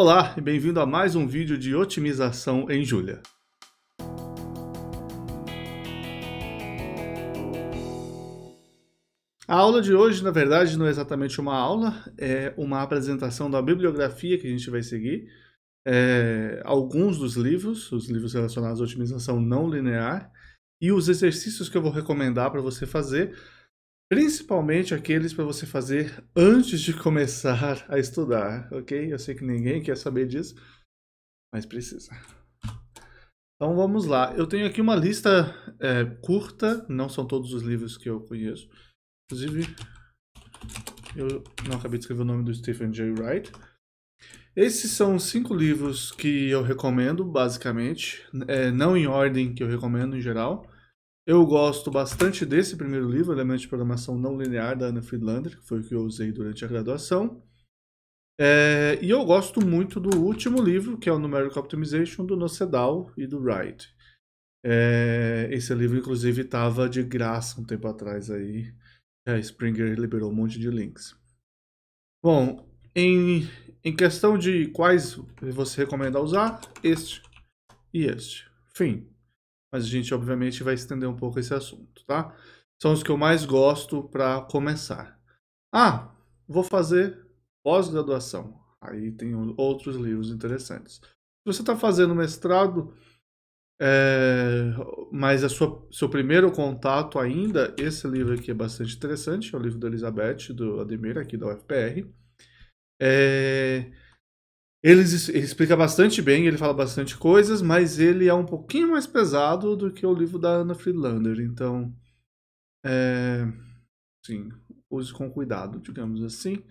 Olá e bem-vindo a mais um vídeo de otimização em Julia. A aula de hoje, na verdade, não é exatamente uma aula, é uma apresentação da bibliografia que a gente vai seguir. É, alguns dos livros, os livros relacionados à otimização não linear, e os exercícios que eu vou recomendar para você fazer Principalmente aqueles para você fazer antes de começar a estudar, ok? Eu sei que ninguém quer saber disso, mas precisa. Então vamos lá. Eu tenho aqui uma lista é, curta, não são todos os livros que eu conheço. Inclusive, eu não acabei de escrever o nome do Stephen J. Wright. Esses são cinco livros que eu recomendo, basicamente. É, não em ordem que eu recomendo em geral. Eu gosto bastante desse primeiro livro, Elementos de Programação Não Linear, da Ana Friedlander, que foi o que eu usei durante a graduação. É, e eu gosto muito do último livro, que é o Numerical Optimization, do Nocedal e do Wright. É, esse livro, inclusive, estava de graça um tempo atrás aí. A é, Springer liberou um monte de links. Bom, em, em questão de quais você recomenda usar, este e este. Fim mas a gente obviamente vai estender um pouco esse assunto, tá? São os que eu mais gosto para começar. Ah, vou fazer pós-graduação. Aí tem outros livros interessantes. Se você está fazendo mestrado, é, mas a sua, seu primeiro contato ainda, esse livro aqui é bastante interessante, é o livro da Elizabeth, do Ademir, aqui da UFPR. É, ele, explica bastante bem, ele fala bastante coisas, mas ele é um pouquinho mais pesado do que o livro da Anna Friedlander. Então, é, sim, use com cuidado, digamos assim.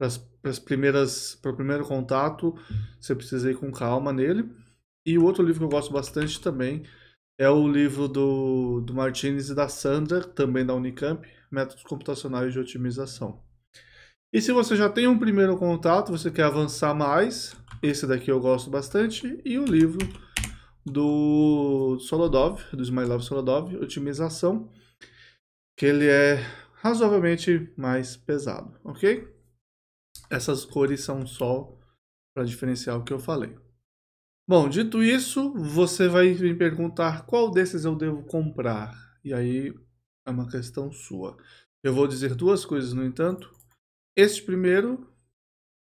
Para as primeiras, para o primeiro contato, você precisa ir com calma nele. E o outro livro que eu gosto bastante também é o livro do, do Martinez e da Sandra, também da Unicamp, Métodos Computacionais de Otimização. E se você já tem um primeiro contato, você quer avançar mais, esse daqui eu gosto bastante, e o livro do Solodov, do Smailov Solodov, Otimização, que ele é razoavelmente mais pesado, ok? Essas cores são só para diferenciar o que eu falei. Bom, dito isso, você vai me perguntar qual desses eu devo comprar. E aí é uma questão sua. Eu vou dizer duas coisas, no entanto este primeiro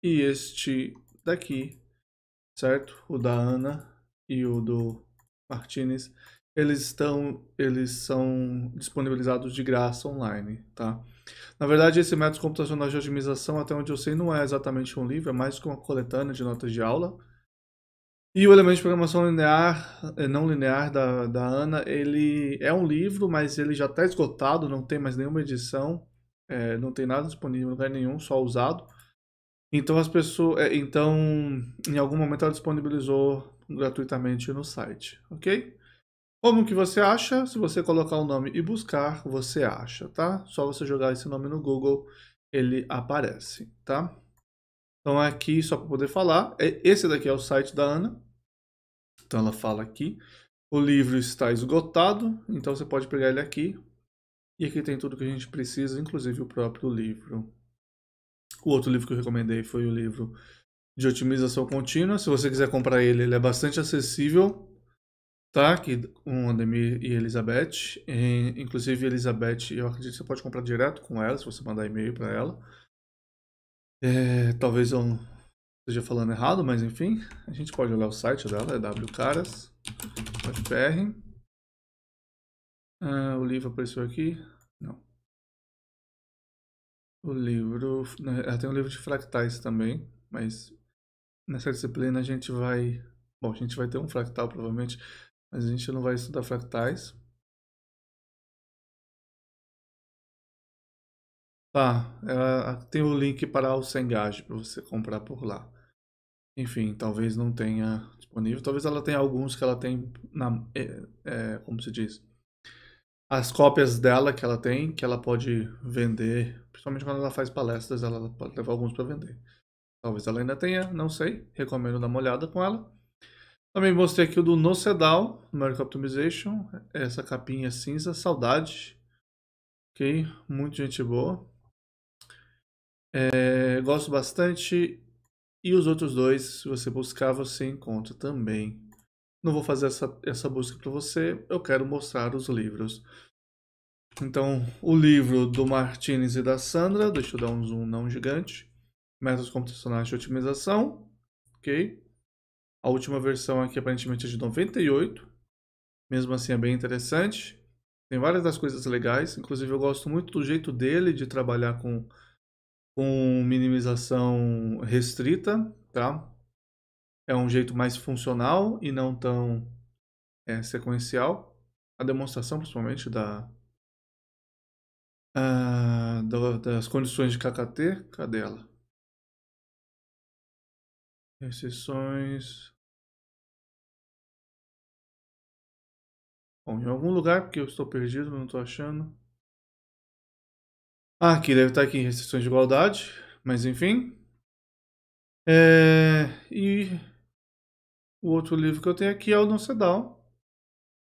e este daqui, certo? O da Ana e o do Martinez, eles estão, eles são disponibilizados de graça online, tá? Na verdade, esse método computacional de otimização, até onde eu sei, não é exatamente um livro, é mais que uma coletânea de notas de aula. E o elemento de programação linear, eh, não linear da, da Ana, ele é um livro, mas ele já está esgotado, não tem mais nenhuma edição é, não tem nada disponível em lugar nenhum, só usado. Então as pessoas, é, então em algum momento ela disponibilizou gratuitamente no site, ok? Como que você acha? Se você colocar o um nome e buscar, você acha, tá? Só você jogar esse nome no Google, ele aparece, tá? Então aqui, só para poder falar, é, esse daqui é o site da Ana. Então ela fala aqui, o livro está esgotado, então você pode pegar ele aqui, e aqui tem tudo que a gente precisa, inclusive o próprio livro. O outro livro que eu recomendei foi o livro de otimização contínua. Se você quiser comprar ele, ele é bastante acessível, tá? Aqui com Ademir e Elizabeth. E, inclusive, Elizabeth, eu acredito que você pode comprar direto com ela, se você mandar e-mail para ela. É, talvez eu esteja falando errado, mas enfim, a gente pode olhar o site dela, é ah, o livro apareceu aqui? Não. O livro. Ela tem um livro de fractais também, mas nessa disciplina a gente vai. Bom, a gente vai ter um fractal provavelmente, mas a gente não vai estudar fractais. Tá, ela tem o um link para o Cengage para você comprar por lá. Enfim, talvez não tenha disponível. Talvez ela tenha alguns que ela tem na. É, é, como se diz? as cópias dela que ela tem, que ela pode vender, principalmente quando ela faz palestras, ela pode levar alguns para vender. Talvez ela ainda tenha, não sei, recomendo dar uma olhada com ela. Também mostrei aqui o do Nocedal, American Optimization, essa capinha cinza, saudade. Ok, muito gente boa. É, gosto bastante. E os outros dois, se você buscar, você encontra também não vou fazer essa, essa busca para você, eu quero mostrar os livros. Então, o livro do Martinez e da Sandra, deixa eu dar um zoom não gigante, Métodos Computacionais de Otimização, ok? A última versão aqui aparentemente é de 98, mesmo assim é bem interessante. Tem várias das coisas legais, inclusive eu gosto muito do jeito dele de trabalhar com, com minimização restrita, tá? é um jeito mais funcional e não tão é, sequencial. A demonstração, principalmente, da, ah, das condições de KKT, cadê ela? Exceções. Bom, em algum lugar, porque eu estou perdido, não estou achando. Ah, aqui deve estar aqui em restrições de igualdade, mas enfim. É... E o outro livro que eu tenho aqui é o Não Sedal,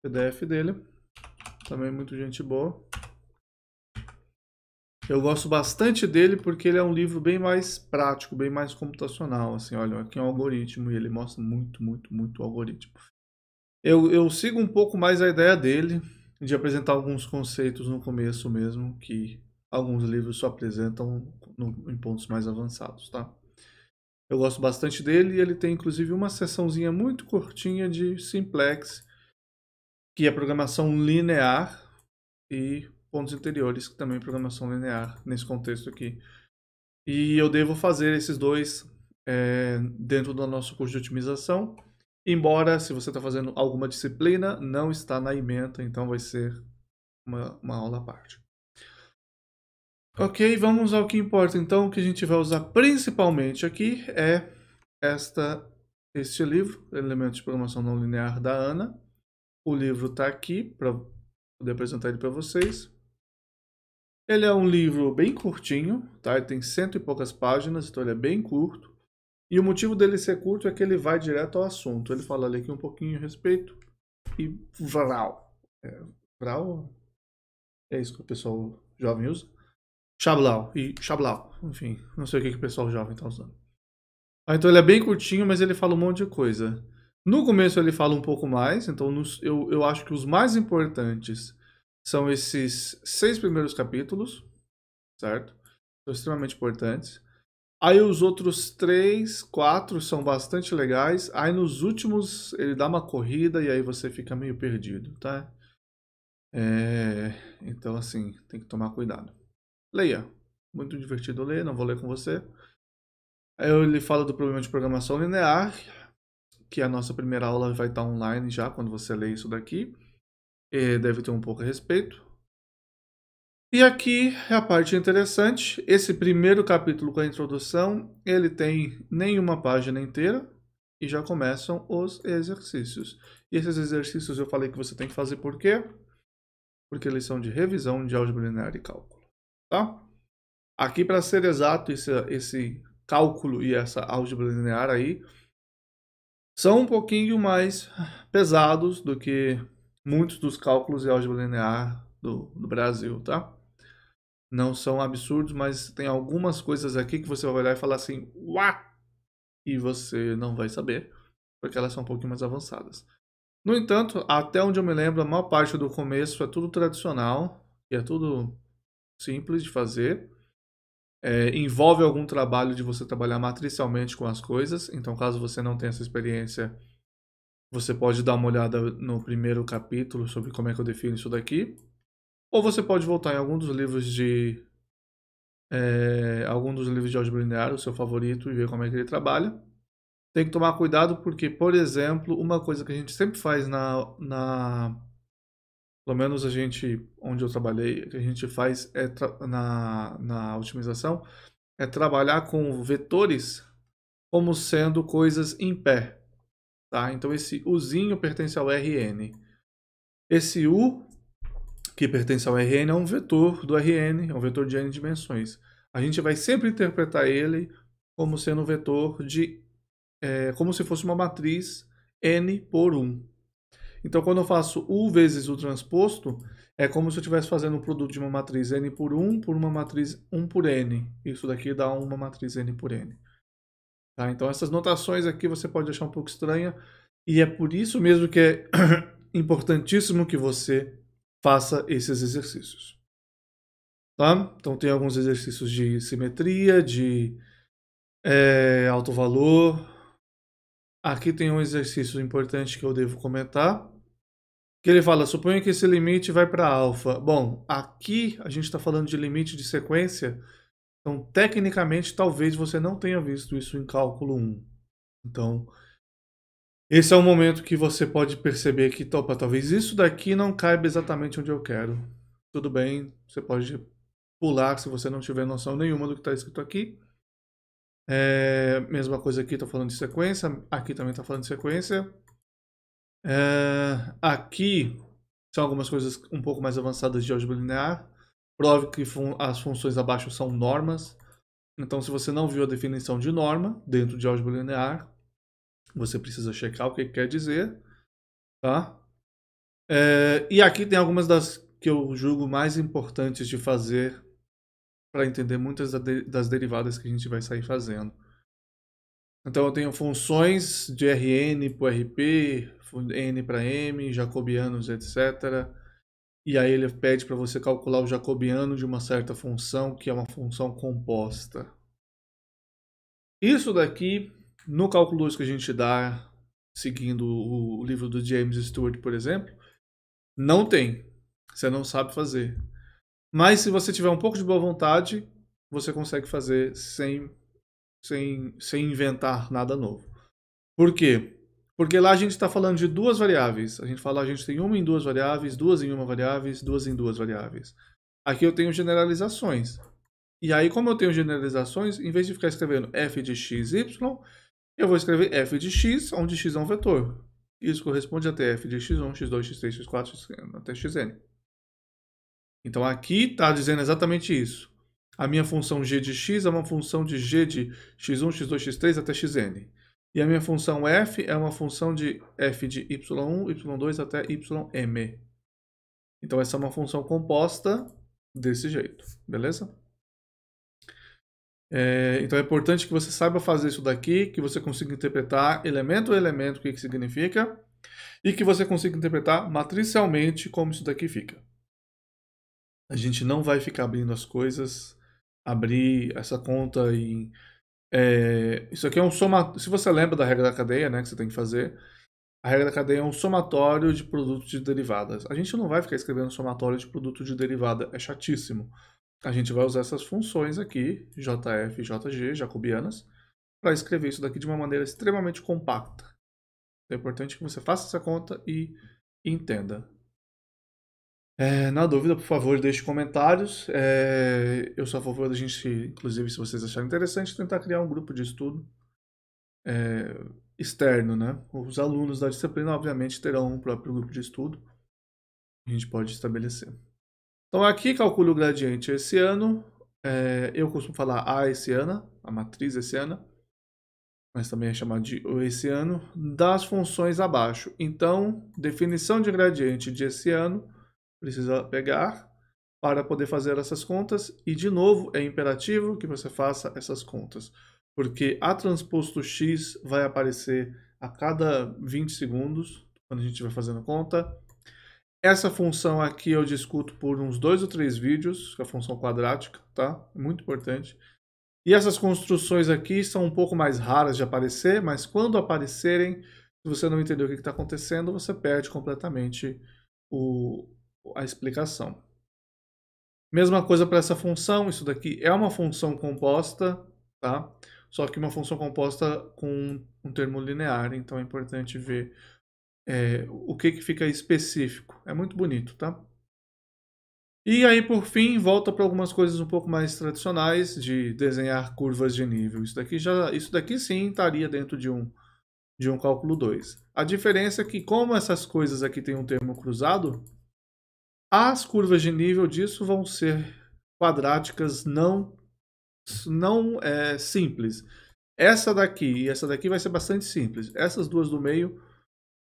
PDF dele, também muito gente boa. Eu gosto bastante dele porque ele é um livro bem mais prático, bem mais computacional. Assim, olha, aqui é um algoritmo e ele mostra muito, muito, muito algoritmo. Eu, eu sigo um pouco mais a ideia dele, de apresentar alguns conceitos no começo mesmo, que alguns livros só apresentam no, em pontos mais avançados, tá? Eu gosto bastante dele e ele tem inclusive uma sessãozinha muito curtinha de simplex, que é programação linear e pontos interiores, que também é programação linear nesse contexto aqui. E eu devo fazer esses dois é, dentro do nosso curso de otimização. Embora, se você está fazendo alguma disciplina, não está na ementa, então vai ser uma, uma aula à parte. Ok, vamos ao que importa. Então, o que a gente vai usar principalmente aqui é esta, este livro, Elementos de Programação Não Linear da Ana. O livro está aqui para poder apresentar ele para vocês. Ele é um livro bem curtinho, tá? Ele tem cento e poucas páginas, então ele é bem curto. E o motivo dele ser curto é que ele vai direto ao assunto. Ele fala ali aqui um pouquinho a respeito e vral. É, vral é isso que o pessoal jovem usa? Xablau. E Xablau. Enfim, não sei o que, que o pessoal jovem está usando. Ah, então ele é bem curtinho, mas ele fala um monte de coisa. No começo ele fala um pouco mais, então nos, eu, eu acho que os mais importantes são esses seis primeiros capítulos, certo? São extremamente importantes. Aí os outros três, quatro são bastante legais. Aí nos últimos ele dá uma corrida e aí você fica meio perdido, tá? É, então assim, tem que tomar cuidado leia. Muito divertido ler, não vou ler com você. Aí ele fala do problema de programação linear, que a nossa primeira aula vai estar online já quando você ler isso daqui. E deve ter um pouco a respeito. E aqui é a parte interessante. Esse primeiro capítulo com a introdução, ele tem nenhuma página inteira e já começam os exercícios. E esses exercícios eu falei que você tem que fazer por quê? Porque eles são de revisão de álgebra linear e cálculo. Tá? Aqui, para ser exato, esse, esse cálculo e essa álgebra linear aí são um pouquinho mais pesados do que muitos dos cálculos e álgebra linear do, do Brasil, tá? Não são absurdos, mas tem algumas coisas aqui que você vai olhar e falar assim, uá! E você não vai saber, porque elas são um pouquinho mais avançadas. No entanto, até onde eu me lembro, a maior parte do começo é tudo tradicional, e é tudo simples de fazer. É, envolve algum trabalho de você trabalhar matricialmente com as coisas. Então, caso você não tenha essa experiência, você pode dar uma olhada no primeiro capítulo sobre como é que eu defino isso daqui. Ou você pode voltar em algum dos livros de. É, algum dos livros de álgebra linear, o seu favorito, e ver como é que ele trabalha. Tem que tomar cuidado porque, por exemplo, uma coisa que a gente sempre faz na, na pelo menos a gente, onde eu trabalhei, o que a gente faz é na, na otimização é trabalhar com vetores como sendo coisas em pé. Tá? Então esse uzinho pertence ao RN. Esse U que pertence ao RN é um vetor do RN, é um vetor de n dimensões. A gente vai sempre interpretar ele como sendo um vetor de é, como se fosse uma matriz n por 1. Então, quando eu faço U vezes o transposto, é como se eu estivesse fazendo o produto de uma matriz N por 1 por uma matriz 1 por N. Isso daqui dá uma matriz N por N. Tá? Então, essas notações aqui você pode achar um pouco estranha, e é por isso mesmo que é importantíssimo que você faça esses exercícios. Tá? Então, tem alguns exercícios de simetria, de é, alto valor. Aqui tem um exercício importante que eu devo comentar, que ele fala, suponha que esse limite vai para alfa. Bom, aqui a gente está falando de limite de sequência, então tecnicamente talvez você não tenha visto isso em cálculo 1. Então, esse é o momento que você pode perceber que, talvez isso daqui não caiba exatamente onde eu quero. Tudo bem, você pode pular se você não tiver noção nenhuma do que está escrito aqui. É, mesma coisa aqui, estou falando de sequência. Aqui também está falando de sequência. É, aqui são algumas coisas um pouco mais avançadas de álgebra linear. Prove que fun as funções abaixo são normas. Então, se você não viu a definição de norma dentro de álgebra linear, você precisa checar o que quer dizer. Tá? É, e aqui tem algumas das que eu julgo mais importantes de fazer para entender muitas das derivadas que a gente vai sair fazendo. Então eu tenho funções de RN para RP, N para M, jacobianos, etc. E aí ele pede para você calcular o jacobiano de uma certa função, que é uma função composta. Isso daqui, no cálculo 2 que a gente dá, seguindo o livro do James Stewart, por exemplo, não tem. Você não sabe fazer. Mas se você tiver um pouco de boa vontade, você consegue fazer sem sem, sem inventar nada novo. Por quê? Porque lá a gente está falando de duas variáveis. A gente fala, a gente tem uma em duas variáveis, duas em uma variáveis, duas em duas variáveis. Aqui eu tenho generalizações. E aí, como eu tenho generalizações, em vez de ficar escrevendo f de x, y, eu vou escrever f de x, onde x é um vetor. Isso corresponde até f de x1, x2, x3, x4, até xn. Então aqui está dizendo exatamente isso a minha função g de x é uma função de g de x1, x2, x3 até xn. E a minha função f é uma função de f de y1, y2 até ym. Então essa é uma função composta desse jeito, beleza? É, então é importante que você saiba fazer isso daqui, que você consiga interpretar elemento a elemento o que, que significa e que você consiga interpretar matricialmente como isso daqui fica. A gente não vai ficar abrindo as coisas abrir essa conta em. É, isso aqui é um somatório. Se você lembra da regra da cadeia, né, que você tem que fazer, a regra da cadeia é um somatório de produtos de derivadas. A gente não vai ficar escrevendo somatório de produto de derivada, é chatíssimo. A gente vai usar essas funções aqui, JF e JG, jacobianas, para escrever isso daqui de uma maneira extremamente compacta. É importante que você faça essa conta e entenda. É, na dúvida, por favor, deixe comentários. É, eu sou a favor da gente, inclusive, se vocês acharem interessante, tentar criar um grupo de estudo é, externo, né? Os alunos da disciplina, obviamente, terão um próprio grupo de estudo. A gente pode estabelecer. Então, aqui calculo o gradiente esse ano. É, eu costumo falar A esse ano, a matriz esse ano, mas também é chamado de O esse ano, das funções abaixo. Então, definição de gradiente de esse ano precisa pegar para poder fazer essas contas. E, de novo, é imperativo que você faça essas contas, porque A transposto X vai aparecer a cada 20 segundos, quando a gente vai fazendo conta. Essa função aqui eu discuto por uns dois ou três vídeos, que é a função quadrática, tá? É muito importante. E essas construções aqui são um pouco mais raras de aparecer, mas quando aparecerem, se você não entender o que está acontecendo, você perde completamente o, a explicação. Mesma coisa para essa função, isso daqui é uma função composta, tá? Só que uma função composta com um termo linear, então é importante ver é, o que, que fica específico. É muito bonito, tá? E aí, por fim, volta para algumas coisas um pouco mais tradicionais de desenhar curvas de nível. Isso daqui, já, isso daqui sim estaria dentro de um, de um cálculo 2. A diferença é que, como essas coisas aqui têm um termo cruzado, as curvas de nível disso vão ser quadráticas não, não é, simples. Essa daqui e essa daqui vai ser bastante simples. Essas duas do meio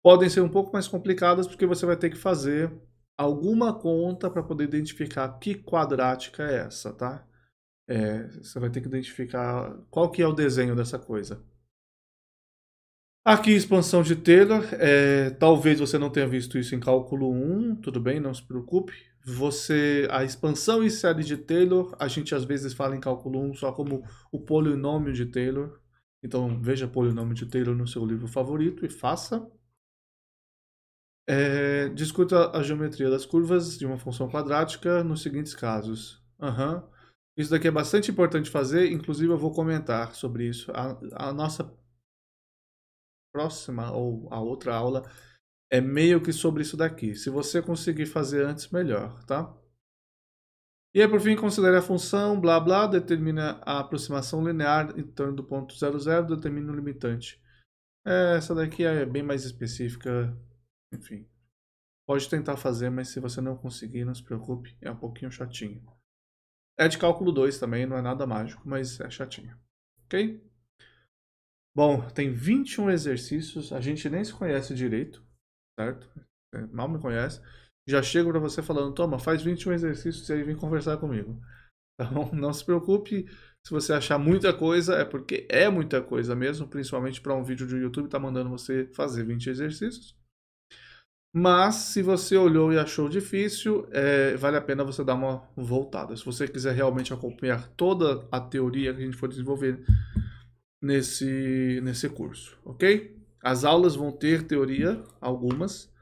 podem ser um pouco mais complicadas porque você vai ter que fazer alguma conta para poder identificar que quadrática é essa, tá? É, você vai ter que identificar qual que é o desenho dessa coisa. Aqui, expansão de Taylor. É, talvez você não tenha visto isso em cálculo 1, tudo bem, não se preocupe. Você, a expansão e série de Taylor, a gente às vezes fala em cálculo 1 só como o polinômio de Taylor. Então, veja polinômio de Taylor no seu livro favorito e faça. É, discuta a geometria das curvas de uma função quadrática nos seguintes casos. Uhum. Isso daqui é bastante importante fazer, inclusive eu vou comentar sobre isso. a, a nossa próxima ou a outra aula é meio que sobre isso daqui. Se você conseguir fazer antes, melhor, tá? E aí, por fim, considere a função blá blá, determina a aproximação linear em torno do ponto zero determina o limitante. É, essa daqui é bem mais específica, enfim. Pode tentar fazer, mas se você não conseguir, não se preocupe, é um pouquinho chatinho. É de cálculo 2 também, não é nada mágico, mas é chatinho. Ok? Bom, tem 21 exercícios, a gente nem se conhece direito, certo? É, mal me conhece. Já chego para você falando, toma, faz 21 exercícios e aí vem conversar comigo. Então, não se preocupe, se você achar muita coisa, é porque é muita coisa mesmo, principalmente para um vídeo do YouTube, tá mandando você fazer 20 exercícios. Mas se você olhou e achou difícil, é, vale a pena você dar uma voltada. Se você quiser realmente acompanhar toda a teoria que a gente for desenvolver nesse, nesse curso, ok? As aulas vão ter teoria, algumas,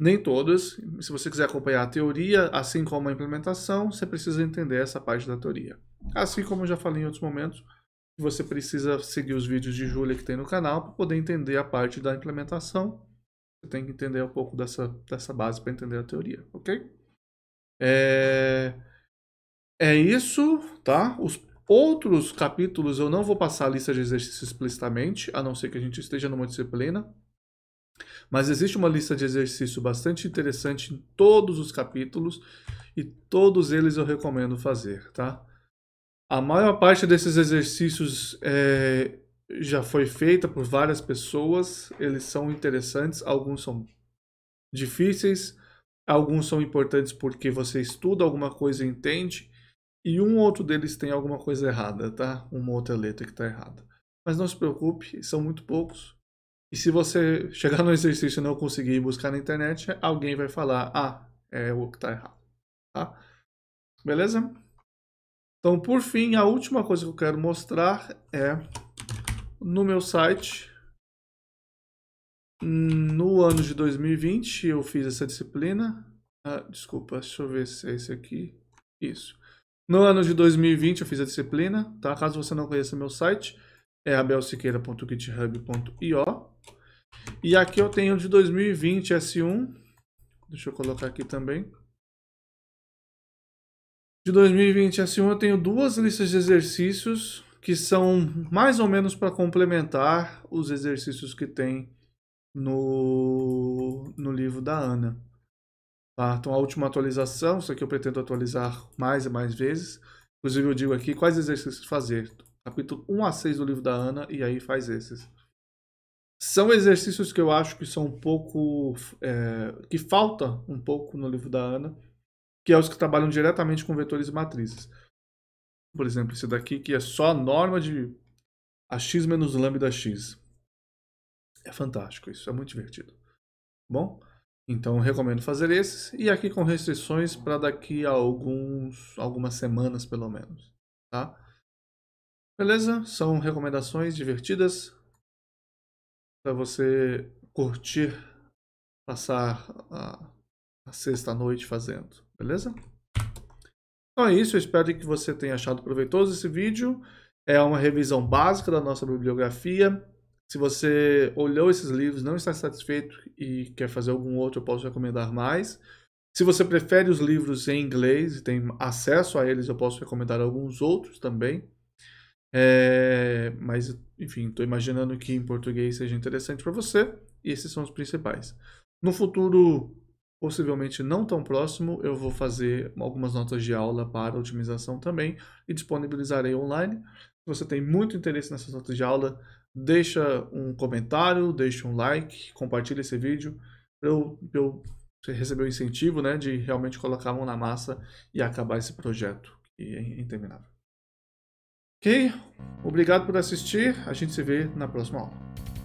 nem todas. Se você quiser acompanhar a teoria, assim como a implementação, você precisa entender essa parte da teoria. Assim como eu já falei em outros momentos, você precisa seguir os vídeos de Júlia que tem no canal para poder entender a parte da implementação. Você tem que entender um pouco dessa, dessa base para entender a teoria, ok? É... é isso, tá? Os Outros capítulos eu não vou passar a lista de exercícios explicitamente, a não ser que a gente esteja numa disciplina. Mas existe uma lista de exercícios bastante interessante em todos os capítulos e todos eles eu recomendo fazer, tá? A maior parte desses exercícios é, já foi feita por várias pessoas, eles são interessantes, alguns são difíceis, alguns são importantes porque você estuda alguma coisa e entende, e um outro deles tem alguma coisa errada, tá? Uma outra letra que está errada. Mas não se preocupe, são muito poucos. E se você chegar no exercício e não conseguir buscar na internet, alguém vai falar, ah, é o que está errado, tá? Beleza? Então, por fim, a última coisa que eu quero mostrar é no meu site, no ano de 2020, eu fiz essa disciplina. Ah, desculpa, deixa eu ver se é esse aqui. Isso. No ano de 2020 eu fiz a disciplina, tá? Caso você não conheça meu site, é abelsiqueira.github.io. E aqui eu tenho de 2020 S1. Deixa eu colocar aqui também. De 2020 S1 eu tenho duas listas de exercícios que são mais ou menos para complementar os exercícios que tem no, no livro da Ana. Tá? Então, a última atualização, isso aqui eu pretendo atualizar mais e mais vezes. Inclusive, eu digo aqui quais exercícios fazer. Capítulo 1 a 6 do livro da Ana, e aí faz esses. São exercícios que eu acho que são um pouco. É, que falta um pouco no livro da Ana, que é os que trabalham diretamente com vetores e matrizes. Por exemplo, esse daqui que é só a norma de ax menos lambda x. É fantástico isso, é muito divertido. Bom? Então recomendo fazer esses e aqui com restrições para daqui a alguns algumas semanas pelo menos, tá? Beleza? São recomendações divertidas para você curtir passar a, a sexta noite fazendo, beleza? Então é isso, eu espero que você tenha achado proveitoso esse vídeo. É uma revisão básica da nossa bibliografia. Se você olhou esses livros, não está satisfeito e quer fazer algum outro, eu posso recomendar mais. Se você prefere os livros em inglês e tem acesso a eles, eu posso recomendar alguns outros também. É, mas, enfim, estou imaginando que em português seja interessante para você. E esses são os principais. No futuro, possivelmente não tão próximo, eu vou fazer algumas notas de aula para otimização também e disponibilizarei online. Se você tem muito interesse nessas notas de aula, deixa um comentário, deixa um like, compartilha esse vídeo para eu, eu receber o incentivo né, de realmente colocar a mão na massa e acabar esse projeto que é interminável. Ok? Obrigado por assistir. A gente se vê na próxima aula.